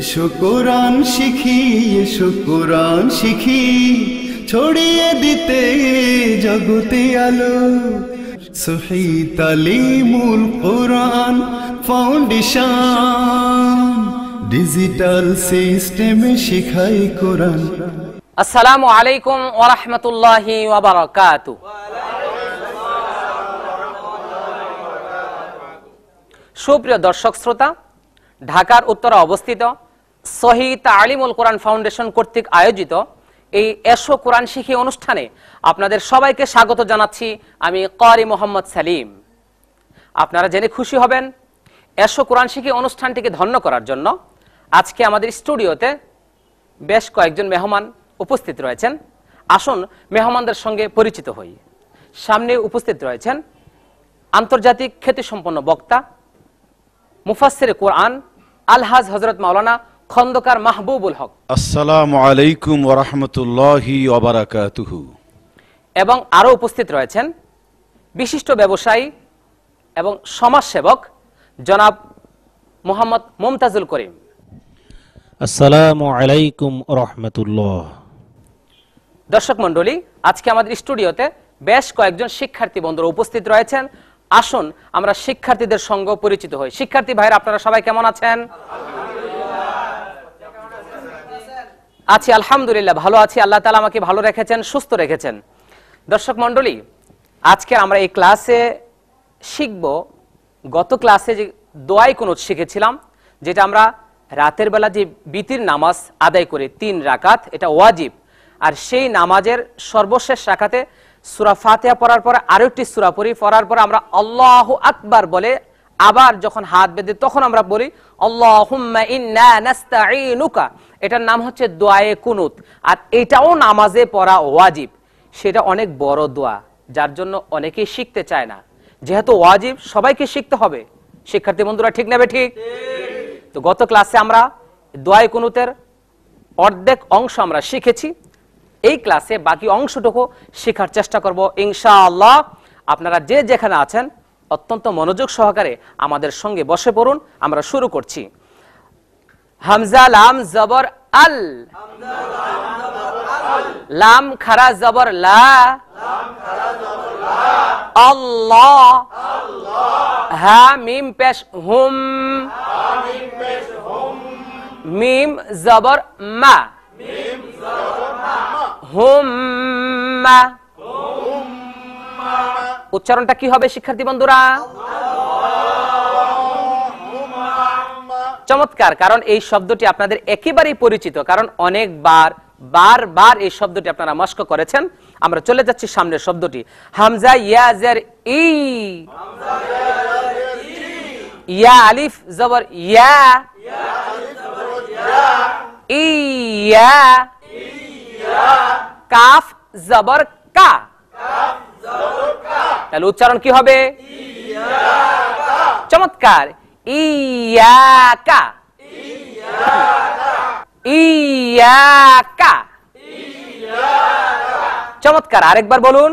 এসো কোরআন শিখি এসো কোরআন শিখি ছড়িয়ে দিতে জগতে আলো সহি তালিমুল কোরআন ফাউন্ডেশন ডিজিটাল সিস্টেমে শিখাই কোরআন আসসালামু আলাইকুম ওয়া রাহমাতুল্লাহি ওয়া বারাকাতু সুপ্রিয় দর্শক শ্রোতা ঢাকার উত্তরা অবস্থিত শহীদ আলিমুল কোরআন ফাউন্ডেশন কর্তৃক আয়োজিত এই এসো কোরআন শিখি অনুষ্ঠানে আপনাদের সবাইকে স্বাগত জানাচ্ছি আমি কারি মোহাম্মদ সালিম আপনারা জেনে খুশি হবেন এসো কোরআন শিখি অনুষ্ঠানটিকে ধন্য করার জন্য আজকে আমাদের স্টুডিওতে বেশ কয়েকজন মেহমান উপস্থিত রয়েছেন আসুন মেহমানদের সঙ্গে পরিচিত হই সামনে উপস্থিত রয়েছেন আন্তর্জাতিক খ্যাতিসম্পন্ন বক্তা মুফাসির কোরআন আলহাজ হজরত মাওলানা খন্দকার মাহবুবুল হক আসসালামু আলাইকুম ওরহমতুল্লাহি ওবরাকাতুহু এবং আরও উপস্থিত রয়েছেন বিশিষ্ট ব্যবসায়ী এবং সমাজসেবক জনাব মোহাম্মদ মুমতাজুল করিম আসসালামু আলাইকুম রহমতুল্লাহ দর্শক মণ্ডলী আজকে আমাদের স্টুডিওতে বেশ কয়েকজন শিক্ষার্থী বন্ধুরা উপস্থিত রয়েছেন আসুন আমরা শিক্ষার্থীদের সঙ্গে পরিচিত হই শিক্ষার্থী ভাইরা আপনারা সবাই কেমন আছেন আছি আলহামদুলিল্লাহ ভালো আছি আল্লাহ তালা আমাকে ভালো রেখেছেন সুস্থ রেখেছেন দর্শক মন্ডলী আজকে আমরা এই ক্লাসে শিখব গত ক্লাসে যে দোয়াই কোনত শিখেছিলাম যেটা আমরা রাতের বেলা যে বিতির নামাজ আদায় করে তিন রাকাত এটা ওয়াজিব আর সেই নামাজের সর্বশেষ রাখাতে সুরা ফাতেহা পড়ার পরে আরো একটি সুরা পড়ি পড়ার পরে আমরা আল্লাহ আকবার বলে আবার যখন হাত বেঁধে তখন আমরা বলি অল্লাহুকা এটার নাম হচ্ছে দোয়ায়ে কুনুত আর এটাও নামাজে পড়া ওয়াজিব সেটা অনেক বড় দোয়া যার জন্য অনেকেই শিখতে চায় না যেহেতু ওয়াজিব সবাইকে শিখতে হবে শিক্ষার্থী বন্ধুরা ঠিক নেবে ঠিক তো গত ক্লাসে আমরা দোয়ায়ে কুনুতের অর্ধেক অংশ আমরা শিখেছি এই ক্লাসে বাকি অংশটুকু শেখার চেষ্টা করব ইনশাআল্লাহ আপনারা যে যেখানে আছেন অত্যন্ত মনোযোগ সহকারে আমাদের সঙ্গে বসে পড়ুন আমরা শুরু করছি হামজা লাম জবর আল লাম খারা জবর লা আল্লাহ হা মিম পেশ হুম মিম জবর মা মিম জবর মা উচ্চারণটা কি হবে শিক্ষার্থী বন্ধুরা চমৎকার কারণ এই শব্দটি আপনাদের একেবারেই পরিচিত কারণ অনেকবার বারবার এই শব্দটি আপনারা মস্ক করেছেন আমরা চলে যাচ্ছি সামনের শব্দটি হামজা ইয়াজের ইয়া আলিফ জবর ইয়া ইয়া কাফ জবর কা তাহলে উচ্চারণ কি হবে চমৎকার ইয়াকা ইয়াকা চমৎকার আরেকবার বলুন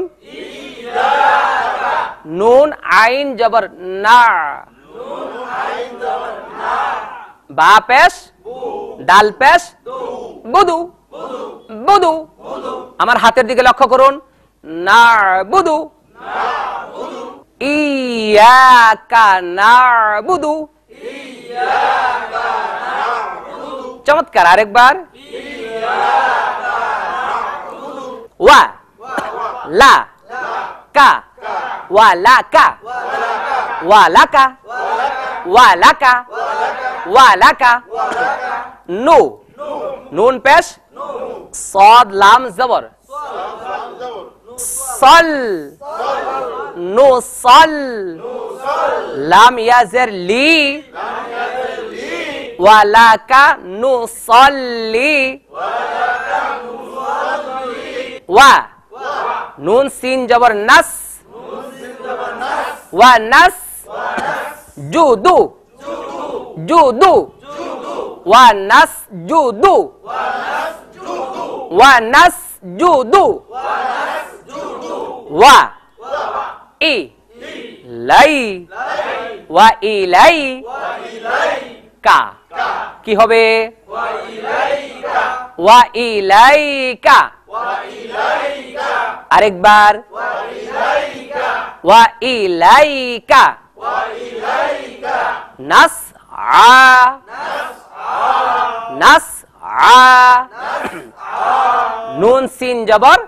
নুন আইন জবর না বা পেশ ডাল পেশ বুদু বুদু আমার হাতের দিকে লক্ষ্য করুন না বুদু ইয়াকা না বুদু চমৎকার আরেকবার ওয়া লা কা ওয়া লা কা ওয়া লা কা ওয়া লা কা ওয়া লা কা নো नून पेश सौद लाम जबर सल नो सल लाम या जर ली वाला का नो सल ली वा नून सीन जबर नस व नस जू दू जू दू ওয়া নাস জুদু ওয়া নাস জুদু ওয়া ই লাই ওয়া ইলাই কা কি হবে ওয়া ইলাইকা আরেকবার ওয়া ইলাইকা নাস আ নাস আ নুন সিন জবর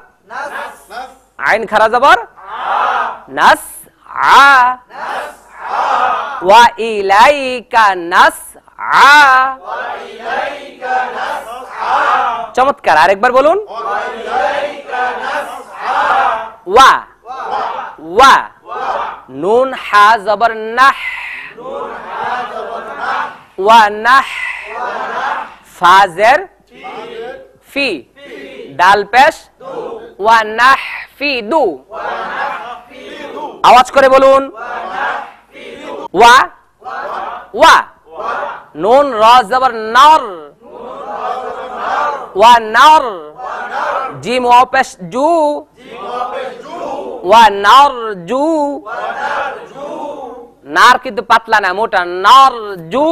আইন খারা জবর নাস আ ওয়া ইলাইকা নাস আ চমৎকার আরেকবার বলুন ওয়া ওয়া নুন হা জবর নাহ হা ওয়ানাহ ফাজের ফি ডাল ওয়ানাহ ফি দু আওয়াজ করে বলুন ওয়া ওয়া নুন র জবর নর ওয়া নর জিম অপেশ জু ওয়া নর জু ওয়া নার কিন্তু পাতলা না মোটা নর জু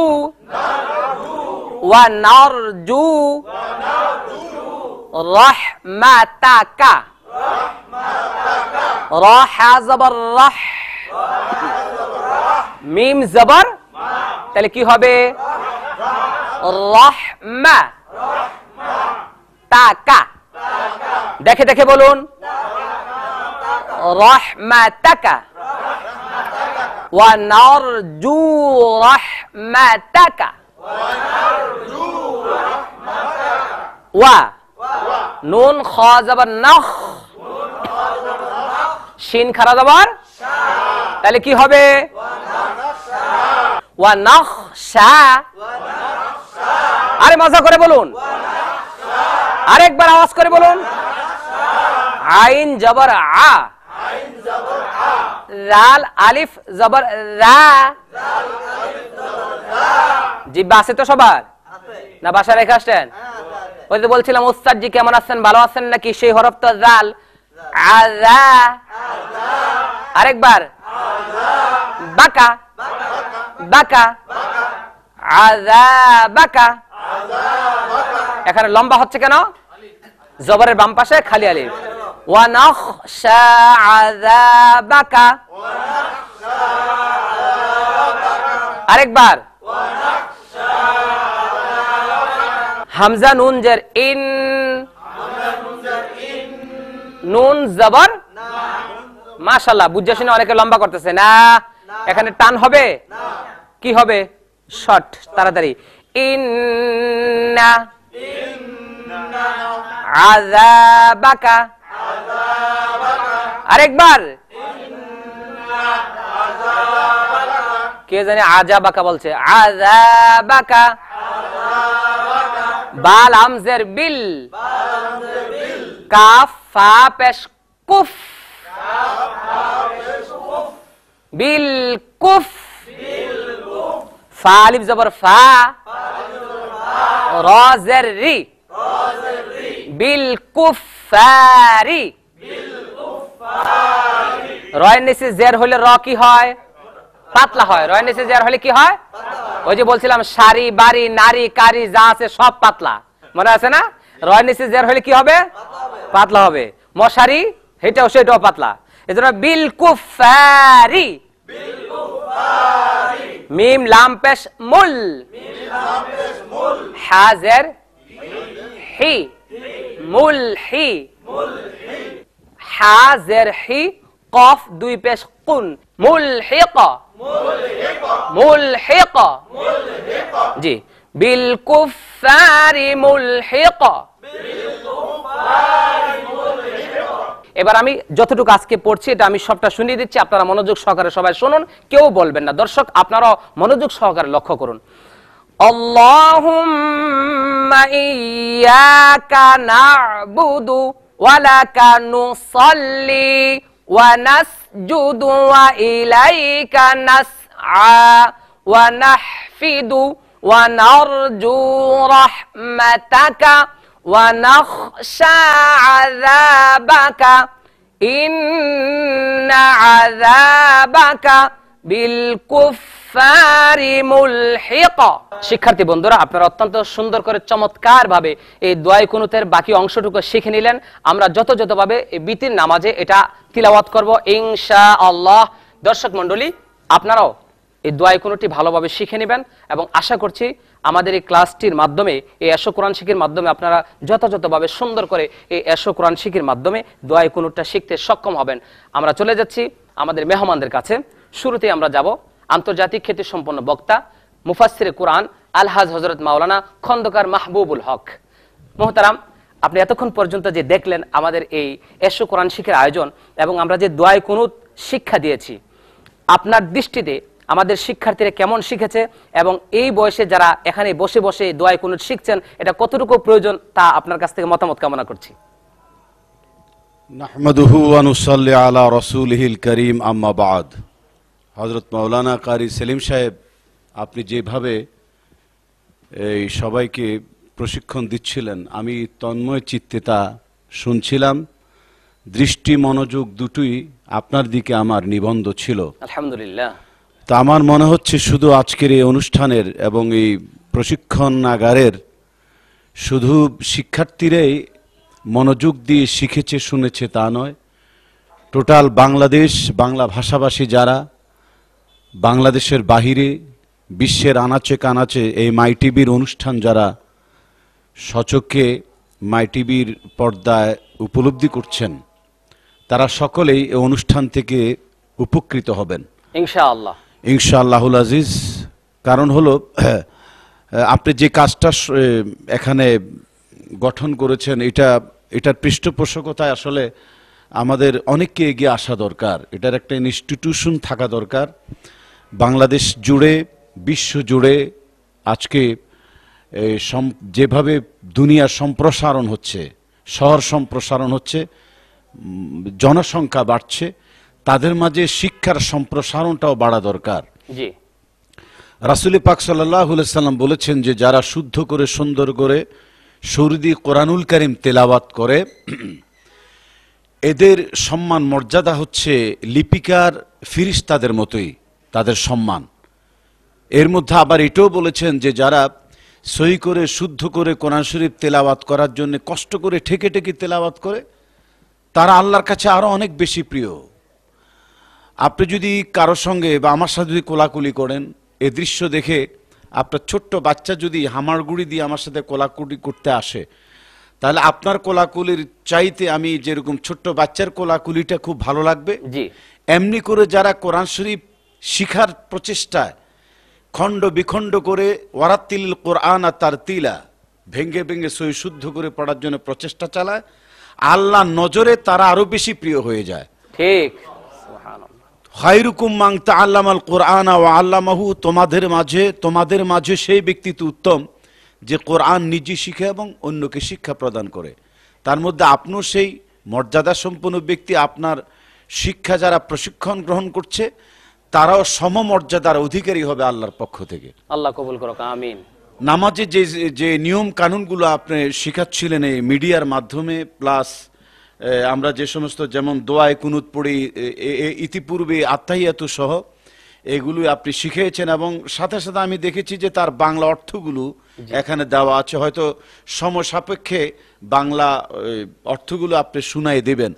ওয়া নর জু রহ মিম জবর তাহলে কি হবে তাকা দেখে দেখে বলুন রহমা তাকা ونرجو رحمتك ونرجو رحمتك و নুন খ যাবার নখ শিন খারা যাবার তাহলে কি হবে ওয়া নখ আরে মজা করে বলুন আরেকবার আওয়াজ করে বলুন আইন জবর আ রাল আলিফ জবর রা জিব্বা আছে তো সবার না বাসা রেখে আসছেন ওই তো বলছিলাম ওস্তাদ জি কেমন আছেন ভালো আছেন নাকি সেই হরফ তো রাল আরেকবার বাকা বাকা আজা বাকা এখানে লম্বা হচ্ছে কেন জবরের বাম পাশে খালি আলিফ ونخشى عذابك আরেকবার হামজা নুন ইন নুন জবর মাশাল্লাহ বুঝে শুনে অনেকে লম্বা করতেছে না এখানে টান হবে কি হবে শর্ট তাড়াতাড়ি ইন্না আযাবাকা আরেকবার কে জানে আজা বাকা বলছে আজা বাকা বাল আমজের বিল কাফ ফা পেশ কুফ বিল কুফ ফা আলিফ জবর ফা রি বিল কুফারি রয় নিচে জের হলে র কি হয় পাতলা হয় রয় নিচে জের হলে কি হয় ওই যে বলছিলাম শাড়ি বাড়ি নারী কারি যা আছে সব পাতলা মনে আছে না রয় নিচে জের হলে কি হবে পাতলা হবে মশারি এটাও সেটাও পাতলা এজন্য বিল কুফারি মিম লাম পেশ মুল হাজের হি মুলহি হা জের হি কফ দুই পেশ কুন মুলহিক মুলহিক জি বিল মুলহিক এবার আমি যতটুকু আজকে পড়ছি এটা আমি সবটা শুনিয়ে দিচ্ছি আপনারা মনোযোগ সহকারে সবাই শুনুন কেউ বলবেন না দর্শক আপনারা মনোযোগ সহকারে লক্ষ্য করুন اللهم إياك نعبد ولك نصلي ونسجد وإليك نسعى ونحفد ونرجو رحمتك ونخشى عذابك إن عذابك بالكفر শিক্ষার্থী বন্ধুরা আপনারা অত্যন্ত সুন্দর করে চমৎকার ভাবে এই দোয়াই কুনুতের বাকি অংশটুকু শিখে নিলেন আমরা যত যত ভাবে বিতির নামাজে এটা তিলাওয়াত করব ইনশা আল্লাহ দর্শক মন্ডলী আপনারাও এই দোয়াই কোনোটি ভালোভাবে শিখে নেবেন এবং আশা করছি আমাদের এই ক্লাসটির মাধ্যমে এই অ্যাশো কোরআন শিখির মাধ্যমে আপনারা যথাযথভাবে সুন্দর করে এই অ্যাশো কোরআন শিখির মাধ্যমে দোয়াই কোনোটা শিখতে সক্ষম হবেন আমরা চলে যাচ্ছি আমাদের মেহমানদের কাছে শুরুতেই আমরা যাব আন্তর্জাতিক খ্যাতি সম্পন্ন বক্তা মুফাসির কোরআন আলহাজ হজরত মাওলানা খন্দকার মাহবুবুল হক মোহতারাম আপনি এতক্ষণ পর্যন্ত যে দেখলেন আমাদের এই এসো কোরআন শিখের আয়োজন এবং আমরা যে দোয়াই কুনুত শিক্ষা দিয়েছি আপনার দৃষ্টিতে আমাদের শিক্ষার্থীরা কেমন শিখেছে এবং এই বয়সে যারা এখানে বসে বসে দোয়াই কুনুত শিখছেন এটা কতটুকু প্রয়োজন তা আপনার কাছ থেকে মতামত কামনা করছি নাহমাদুহু আনুসাল্লি আলা রসুলহিল করিম আম্মাবাদ হজরত মৌলানা কারি সেলিম সাহেব আপনি যেভাবে এই সবাইকে প্রশিক্ষণ দিচ্ছিলেন আমি তন্ময় চিত্তে তা শুনছিলাম দৃষ্টি মনোযোগ দুটোই আপনার দিকে আমার নিবন্ধ ছিল আলহামদুলিল্লাহ তা আমার মনে হচ্ছে শুধু আজকের এই অনুষ্ঠানের এবং এই প্রশিক্ষণাগারের শুধু শিক্ষার্থীরাই মনোযোগ দিয়ে শিখেছে শুনেছে তা নয় টোটাল বাংলাদেশ বাংলা ভাষাভাষী যারা বাংলাদেশের বাহিরে বিশ্বের আনাচে কানাচে এই মাই টিভির অনুষ্ঠান যারা সচক্ষে মাই টিভির পর্দায় উপলব্ধি করছেন তারা সকলেই এই অনুষ্ঠান থেকে উপকৃত হবেন ইনশাআল্লাহ ইনশাআল্লাহুল আজিজ কারণ হলো আপনি যে কাজটা এখানে গঠন করেছেন এটা এটার পৃষ্ঠপোষকতায় আসলে আমাদের অনেককে এগিয়ে আসা দরকার এটার একটা ইনস্টিটিউশন থাকা দরকার বাংলাদেশ জুড়ে বিশ্ব জুড়ে আজকে যেভাবে দুনিয়ার সম্প্রসারণ হচ্ছে শহর সম্প্রসারণ হচ্ছে জনসংখ্যা বাড়ছে তাদের মাঝে শিক্ষার সম্প্রসারণটাও বাড়া দরকার রাসুল পাক সাল্লাহ সাল্লাম বলেছেন যে যারা শুদ্ধ করে সুন্দর করে সৌরদি কোরআনুল করিম তেলাওয়াত করে এদের সম্মান মর্যাদা হচ্ছে লিপিকার ফিরিস্তাদের মতোই তাদের সম্মান এর মধ্যে আবার এটাও বলেছেন যে যারা সই করে শুদ্ধ করে কোরআন শরীফ তেলাওয়াত করার জন্য কষ্ট করে ঠেকে ঠেকে তেলাওয়াত করে তারা আল্লাহর কাছে আরও অনেক বেশি প্রিয় আপনি যদি কারোর সঙ্গে বা আমার সাথে যদি কোলাকুলি করেন এ দৃশ্য দেখে আপনার ছোট্ট বাচ্চা যদি হামারগুড়ি দিয়ে আমার সাথে কোলাকুলি করতে আসে তাহলে আপনার কোলাকুলির চাইতে আমি যেরকম ছোট্ট বাচ্চার কোলাকুলিটা খুব ভালো লাগবে এমনি করে যারা কোরআন শরীফ শিখার প্রচেষ্টায় খণ্ড বিখণ্ড করে ওয়ারাতিল কোরআন আর তার তিলা ভেঙ্গে ভেঙ্গে সই শুদ্ধ করে পড়ার জন্য প্রচেষ্টা চালায় আল্লাহ নজরে তারা আরো বেশি প্রিয় হয়ে যায় ঠিক হাইরুকুম মাংতা আল্লাম আল কোরআন ও আল্লামাহু তোমাদের মাঝে তোমাদের মাঝে সেই ব্যক্তি তো উত্তম যে কোরআন নিজে শিখে এবং অন্যকে শিক্ষা প্রদান করে তার মধ্যে আপনিও সেই মর্যাদা সম্পন্ন ব্যক্তি আপনার শিক্ষা যারা প্রশিক্ষণ গ্রহণ করছে তারাও সমমর্যাদার অধিকারী হবে আল্লাহর পক্ষ থেকে আল্লাহ কবুল করো আমিন নামাজে যে যে নিয়ম কানুনগুলো আপনি শেখাচ্ছিলেন এই মিডিয়ার মাধ্যমে প্লাস আমরা যে সমস্ত যেমন দোয়ায় কুনুত পড়ি ইতিপূর্বে আত্মাহিয়াতু সহ এগুলো আপনি শিখেছেন এবং সাথে সাথে আমি দেখেছি যে তার বাংলা অর্থগুলো এখানে দেওয়া আছে হয়তো সমসাপেক্ষে বাংলা অর্থগুলো আপনি শুনাই দেবেন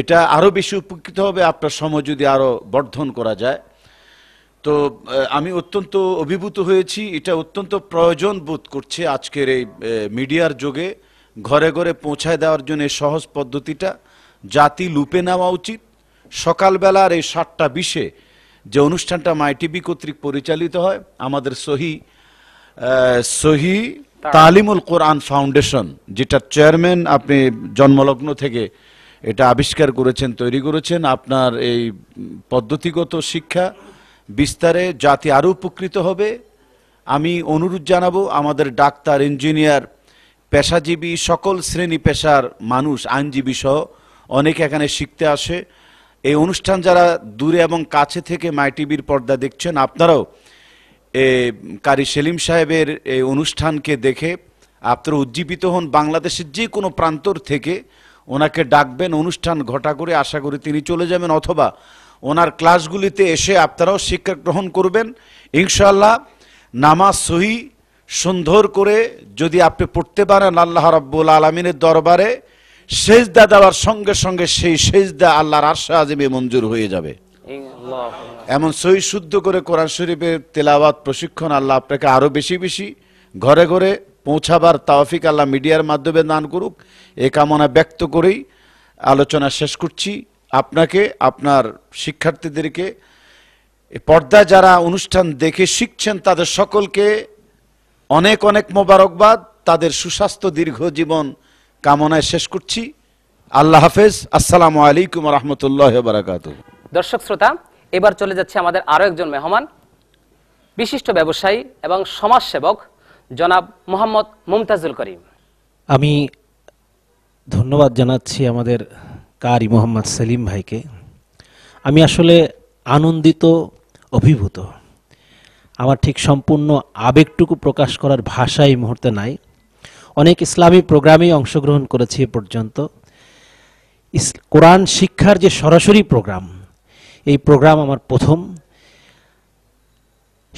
এটা আরও বেশি উপকৃত হবে আপনার সময় যদি আরও বর্ধন করা যায় তো আমি অত্যন্ত অভিভূত হয়েছি এটা অত্যন্ত প্রয়োজন বোধ করছে আজকের এই মিডিয়ার যোগে ঘরে ঘরে পৌঁছায় দেওয়ার জন্য সহজ পদ্ধতিটা জাতি লুপে নেওয়া উচিত সকালবেলার এই সাতটা বিশে যে অনুষ্ঠানটা মাইটিভি কর্তৃক পরিচালিত হয় আমাদের সহি সহি তালিমুল কোরআন ফাউন্ডেশন যেটা চেয়ারম্যান আপনি জন্মলগ্ন থেকে এটা আবিষ্কার করেছেন তৈরি করেছেন আপনার এই পদ্ধতিগত শিক্ষা বিস্তারে জাতি আরও উপকৃত হবে আমি অনুরোধ জানাবো আমাদের ডাক্তার ইঞ্জিনিয়ার পেশাজীবী সকল শ্রেণী পেশার মানুষ আইনজীবী সহ অনেকে এখানে শিখতে আসে এই অনুষ্ঠান যারা দূরে এবং কাছে থেকে মাই টিভির পর্দা দেখছেন আপনারাও কারি সেলিম সাহেবের এই অনুষ্ঠানকে দেখে আপনারা উজ্জীবিত হন বাংলাদেশের যে কোনো প্রান্তর থেকে ওনাকে ডাকবেন অনুষ্ঠান ঘটা করে আশা করি তিনি চলে যাবেন অথবা ওনার ক্লাসগুলিতে এসে আপনারাও শিক্ষা গ্রহণ করবেন ইনশাল্লাহ নামাজ সহি সুন্দর করে যদি আপনি পড়তে পারেন আল্লাহ রাব্বুল আলমিনের দরবারে সেজদা দেওয়ার সঙ্গে সঙ্গে সেই সেজদা আল্লাহর আশা আজিমে মঞ্জুর হয়ে যাবে এমন সই শুদ্ধ করে কোরআন শরীফের তেলাওয়াত প্রশিক্ষণ আল্লাহ আপনাকে আরও বেশি বেশি ঘরে ঘরে পৌঁছাবার তাওফিক আল্লাহ মিডিয়ার মাধ্যমে দান করুক এ কামনা ব্যক্ত করেই আলোচনা শেষ করছি আপনাকে আপনার শিক্ষার্থীদেরকে পর্দা যারা অনুষ্ঠান দেখে শিখছেন তাদের সকলকে অনেক অনেক মোবারকবাদ তাদের সুস্বাস্থ্য দীর্ঘ জীবন কামনায় শেষ করছি আল্লাহ হাফেজ আসসালামু আলাইকুম রহমতুল্লাহ বারাকাত দর্শক শ্রোতা এবার চলে যাচ্ছে আমাদের আরও একজন মেহমান বিশিষ্ট ব্যবসায়ী এবং সমাজসেবক জনাব মোহাম্মদ মুমতাজুল করিম আমি ধন্যবাদ জানাচ্ছি আমাদের কারি মোহাম্মদ সেলিম ভাইকে আমি আসলে আনন্দিত অভিভূত আমার ঠিক সম্পূর্ণ আবেগটুকু প্রকাশ করার ভাষা এই মুহূর্তে নাই অনেক ইসলামী প্রোগ্রামে অংশগ্রহণ করেছি এ পর্যন্ত কোরআন শিক্ষার যে সরাসরি প্রোগ্রাম এই প্রোগ্রাম আমার প্রথম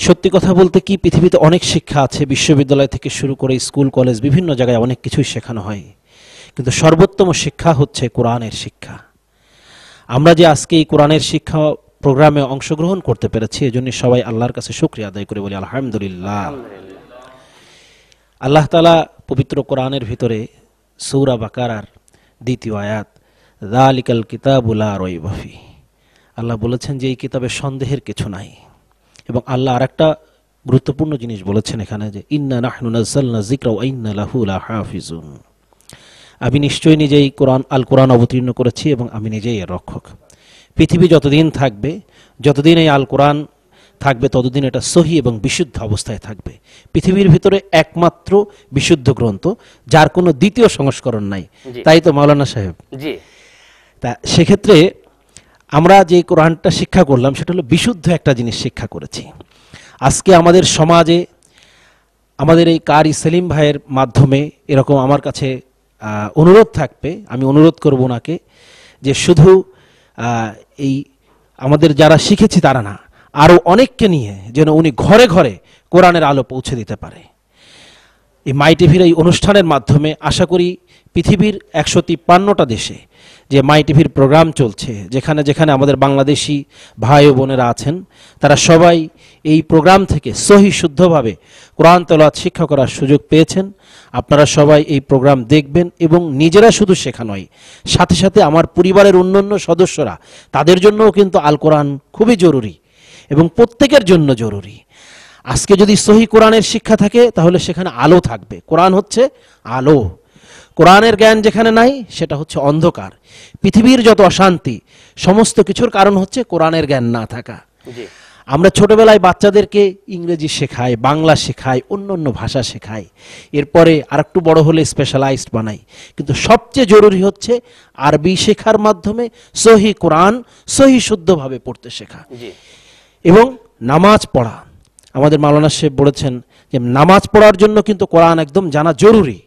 সত্যি কথা বলতে কি পৃথিবীতে অনেক শিক্ষা আছে বিশ্ববিদ্যালয় থেকে শুরু করে স্কুল কলেজ বিভিন্ন জায়গায় অনেক কিছুই শেখানো হয় কিন্তু সর্বোত্তম শিক্ষা হচ্ছে কোরআনের শিক্ষা আমরা যে আজকে এই কোরআনের শিক্ষা প্রোগ্রামে অংশগ্রহণ করতে পেরেছি এজন্য সবাই আল্লাহর কাছে শুক্রিয়া আদায় করে বলি আলহামদুলিল্লাহ আল্লাহ তালা পবিত্র কোরআনের ভিতরে সৌরা বাকারার দ্বিতীয় আয়াত দালিকাল কিতাবুলা বফি আল্লাহ বলেছেন যে এই কিতাবে সন্দেহের কিছু নাই এবং আল্লাহ আর একটা গুরুত্বপূর্ণ জিনিস বলেছেন এখানে যে ইন্না নাহনুনাজাল্লা জিকরাউ ইন্না লাহুলা হাফিজুন আমি নিশ্চয়ই নিজেই কোরআন আল কোরআন অবতীর্ণ করেছি এবং আমি নিজেই এর রক্ষক পৃথিবী যতদিন থাকবে যতদিন এই আল কোরআন থাকবে ততদিন এটা সহি এবং বিশুদ্ধ অবস্থায় থাকবে পৃথিবীর ভিতরে একমাত্র বিশুদ্ধ গ্রন্থ যার কোনো দ্বিতীয় সংস্করণ নাই তাই তো মাওলানা সাহেব জি তা সেক্ষেত্রে আমরা যে কোরআনটা শিক্ষা করলাম সেটা হলো বিশুদ্ধ একটা জিনিস শিক্ষা করেছি আজকে আমাদের সমাজে আমাদের এই কারি সেলিম ভাইয়ের মাধ্যমে এরকম আমার কাছে অনুরোধ থাকবে আমি অনুরোধ করব ওনাকে যে শুধু এই আমাদের যারা শিখেছি তারা না আরও অনেককে নিয়ে যেন উনি ঘরে ঘরে কোরআনের আলো পৌঁছে দিতে পারে এই মাই টিভির এই অনুষ্ঠানের মাধ্যমে আশা করি পৃথিবীর একশো তিপ্পান্নটা দেশে যে মাই টিভির প্রোগ্রাম চলছে যেখানে যেখানে আমাদের বাংলাদেশি ভাই ও বোনেরা আছেন তারা সবাই এই প্রোগ্রাম থেকে সহি শুদ্ধভাবে কোরআন তলাত শিক্ষা করার সুযোগ পেয়েছেন আপনারা সবাই এই প্রোগ্রাম দেখবেন এবং নিজেরা শুধু শেখা নয় সাথে সাথে আমার পরিবারের অন্যান্য সদস্যরা তাদের জন্যও কিন্তু আল কোরআন খুবই জরুরি এবং প্রত্যেকের জন্য জরুরি আজকে যদি সহি কোরআনের শিক্ষা থাকে তাহলে সেখানে আলো থাকবে কোরআন হচ্ছে আলো কোরআনের জ্ঞান যেখানে নাই সেটা হচ্ছে অন্ধকার পৃথিবীর যত অশান্তি সমস্ত কিছুর কারণ হচ্ছে কোরআনের জ্ঞান না থাকা আমরা ছোটবেলায় বাচ্চাদেরকে ইংরেজি শেখাই বাংলা শেখাই অন্য অন্য ভাষা শেখাই এরপরে আর একটু বড় হলে স্পেশালাইজড বানাই কিন্তু সবচেয়ে জরুরি হচ্ছে আরবি শেখার মাধ্যমে সহি কোরআন সহি শুদ্ধভাবে পড়তে শেখা এবং নামাজ পড়া আমাদের মাওলানা সাহেব বলেছেন যে নামাজ পড়ার জন্য কিন্তু কোরআন একদম জানা জরুরি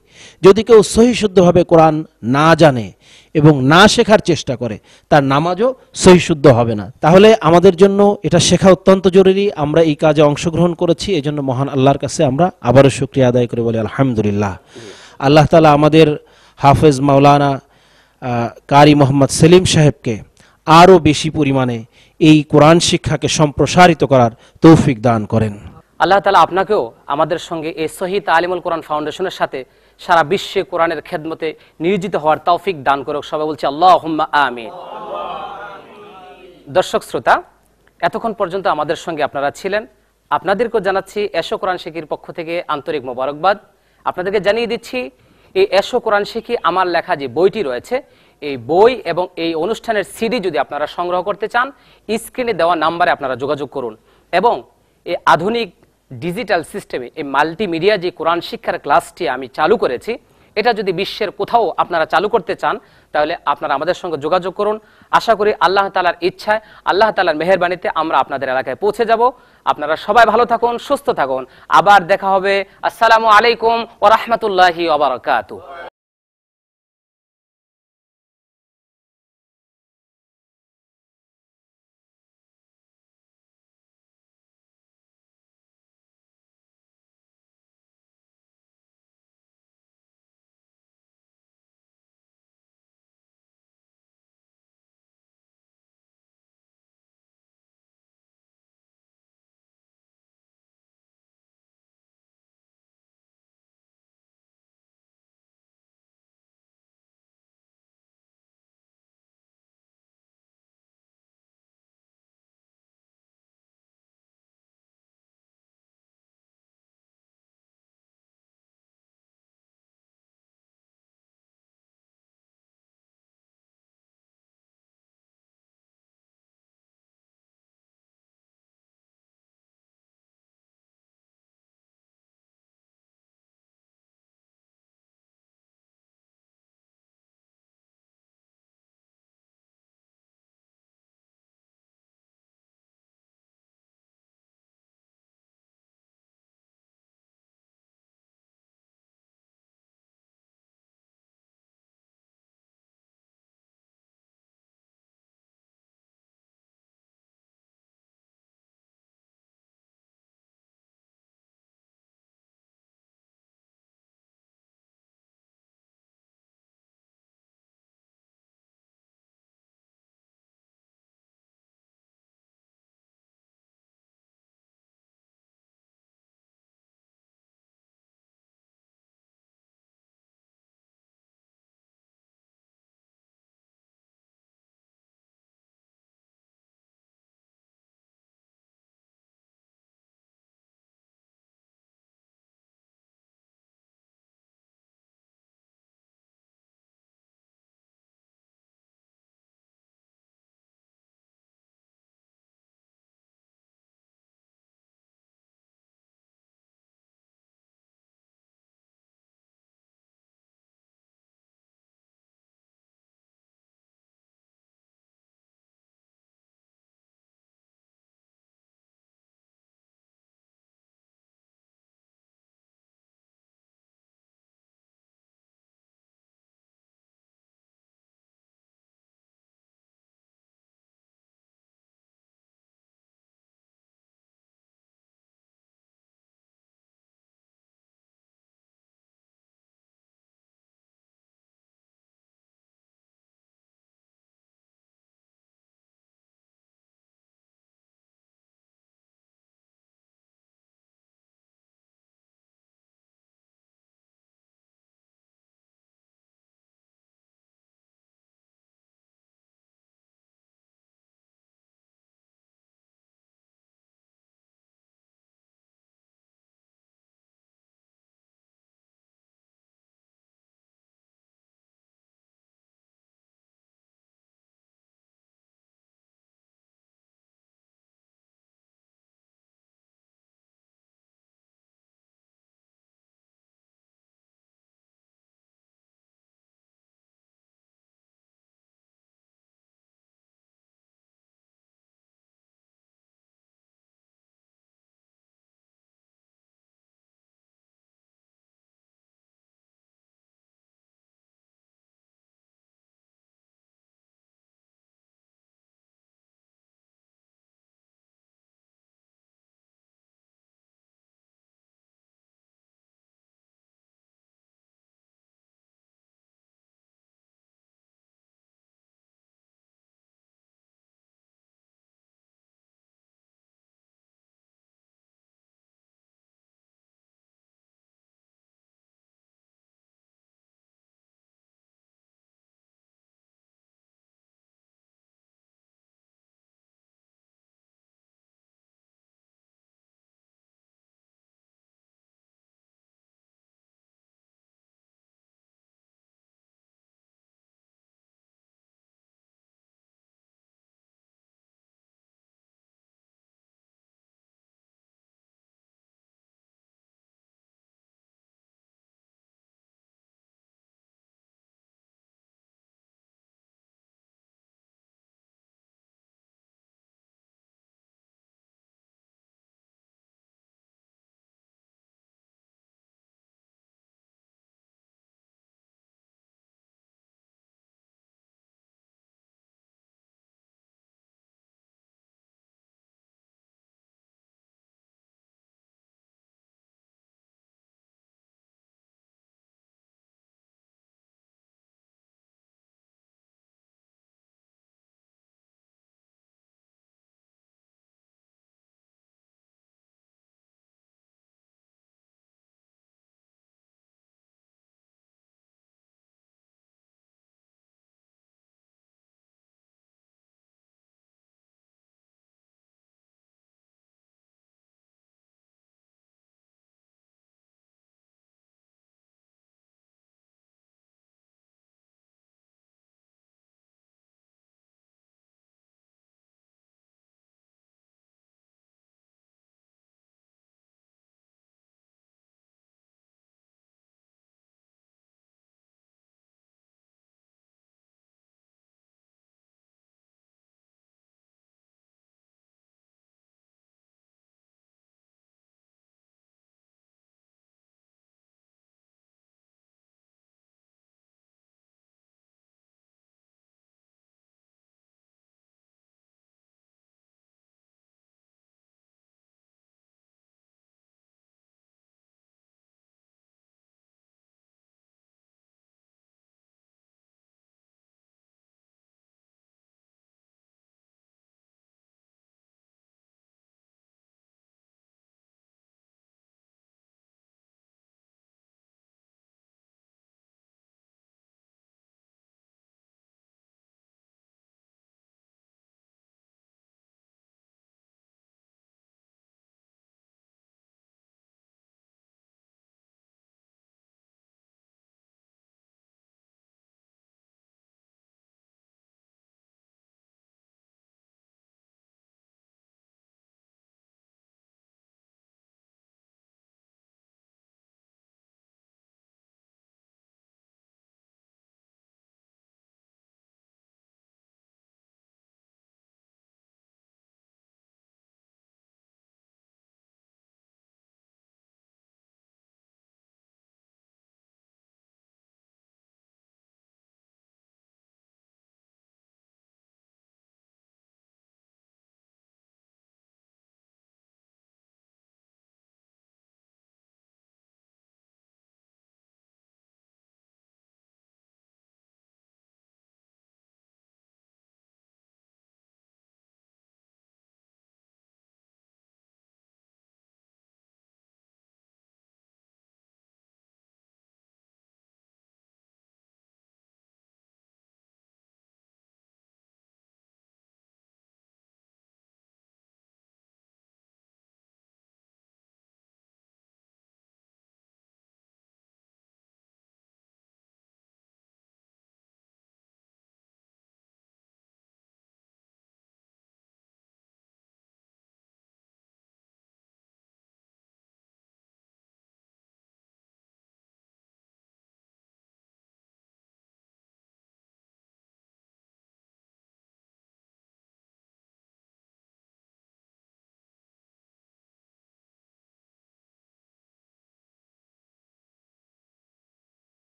যদি কেউ সহিশুদ্ধভাবে কোরআন না জানে এবং না শেখার চেষ্টা করে তার নামাজও সহিশুদ্ধ হবে না তাহলে আমাদের জন্য এটা শেখা অত্যন্ত জরুরি আমরা এই কাজে অংশগ্রহণ করেছি এজন্য মহান আল্লাহর কাছে আমরা আবারও শুক্রিয়া আদায় করে বলি আলহামদুলিল্লাহ আল্লাহ তালা আমাদের হাফেজ মাওলানা কারি মোহাম্মদ সেলিম সাহেবকে আরও বেশি পরিমাণে এই কোরআন শিক্ষাকে সম্প্রসারিত করার তৌফিক দান করেন আল্লাহ তালা আপনাকেও আমাদের সঙ্গে এই শহীদ আলিমুল কোরআন ফাউন্ডেশনের সাথে সারা বিশ্বে কোরআনের খেদমতে নিয়োজিত হওয়ার তৌফিক দান করুক সবাই বলছে আল্লাহ আমিন দর্শক শ্রোতা এতক্ষণ পর্যন্ত আমাদের সঙ্গে আপনারা ছিলেন আপনাদেরকেও জানাচ্ছি এশো কোরআন শিখির পক্ষ থেকে আন্তরিক মোবারকবাদ আপনাদেরকে জানিয়ে দিচ্ছি এই এশো কোরআন শিখি আমার লেখা যে বইটি রয়েছে এই বই এবং এই অনুষ্ঠানের সিডি যদি আপনারা সংগ্রহ করতে চান স্ক্রিনে দেওয়া নাম্বারে আপনারা যোগাযোগ করুন এবং এই আধুনিক ডিজিটাল সিস্টেমে এই মাল্টিমিডিয়া যে কোরআন শিক্ষার ক্লাসটি আমি চালু করেছি এটা যদি বিশ্বের কোথাও আপনারা চালু করতে চান তাহলে আপনারা আমাদের সঙ্গে যোগাযোগ করুন আশা করি আল্লাহ তালার ইচ্ছায় আল্লাহ তালার মেহরবানিতে আমরা আপনাদের এলাকায় পৌঁছে যাব আপনারা সবাই ভালো থাকুন সুস্থ থাকুন আবার দেখা হবে আসসালামু আলাইকুম ও রহমতুল্লাহি